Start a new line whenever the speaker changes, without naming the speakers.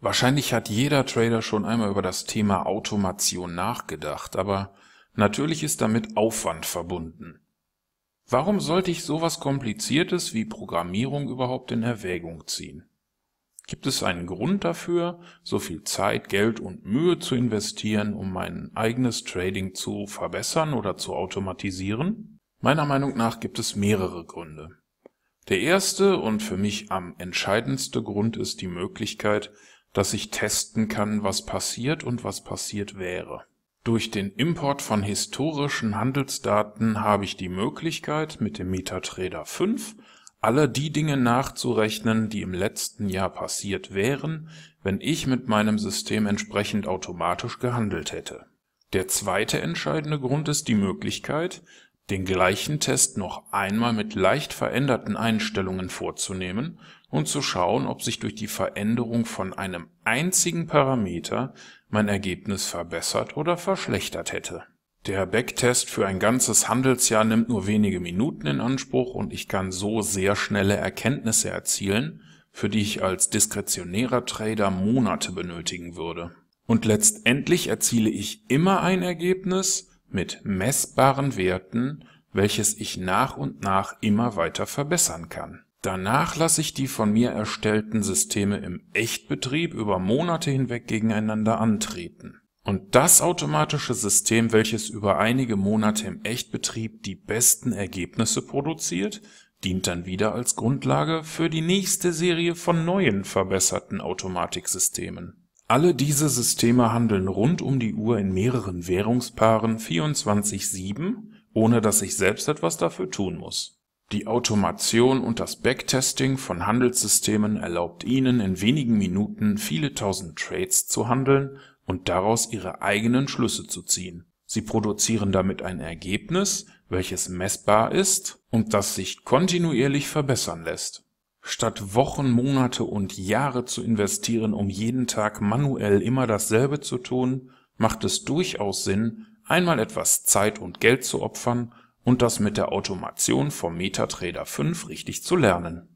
Wahrscheinlich hat jeder Trader schon einmal über das Thema Automation nachgedacht, aber natürlich ist damit Aufwand verbunden. Warum sollte ich sowas Kompliziertes wie Programmierung überhaupt in Erwägung ziehen? Gibt es einen Grund dafür, so viel Zeit, Geld und Mühe zu investieren, um mein eigenes Trading zu verbessern oder zu automatisieren? Meiner Meinung nach gibt es mehrere Gründe. Der erste und für mich am entscheidendste Grund ist die Möglichkeit, dass ich testen kann, was passiert und was passiert wäre. Durch den Import von historischen Handelsdaten habe ich die Möglichkeit, mit dem MetaTrader 5 alle die Dinge nachzurechnen, die im letzten Jahr passiert wären, wenn ich mit meinem System entsprechend automatisch gehandelt hätte. Der zweite entscheidende Grund ist die Möglichkeit, den gleichen Test noch einmal mit leicht veränderten Einstellungen vorzunehmen und zu schauen, ob sich durch die Veränderung von einem einzigen Parameter mein Ergebnis verbessert oder verschlechtert hätte. Der Backtest für ein ganzes Handelsjahr nimmt nur wenige Minuten in Anspruch und ich kann so sehr schnelle Erkenntnisse erzielen, für die ich als diskretionärer Trader Monate benötigen würde. Und letztendlich erziele ich immer ein Ergebnis, mit messbaren Werten, welches ich nach und nach immer weiter verbessern kann. Danach lasse ich die von mir erstellten Systeme im Echtbetrieb über Monate hinweg gegeneinander antreten. Und das automatische System, welches über einige Monate im Echtbetrieb die besten Ergebnisse produziert, dient dann wieder als Grundlage für die nächste Serie von neuen verbesserten Automatiksystemen. Alle diese Systeme handeln rund um die Uhr in mehreren Währungspaaren 24/7, ohne dass ich selbst etwas dafür tun muss. Die Automation und das Backtesting von Handelssystemen erlaubt Ihnen in wenigen Minuten viele tausend Trades zu handeln und daraus Ihre eigenen Schlüsse zu ziehen. Sie produzieren damit ein Ergebnis, welches messbar ist und das sich kontinuierlich verbessern lässt Statt Wochen, Monate und Jahre zu investieren, um jeden Tag manuell immer dasselbe zu tun, macht es durchaus Sinn, einmal etwas Zeit und Geld zu opfern und das mit der Automation vom MetaTrader 5 richtig zu lernen.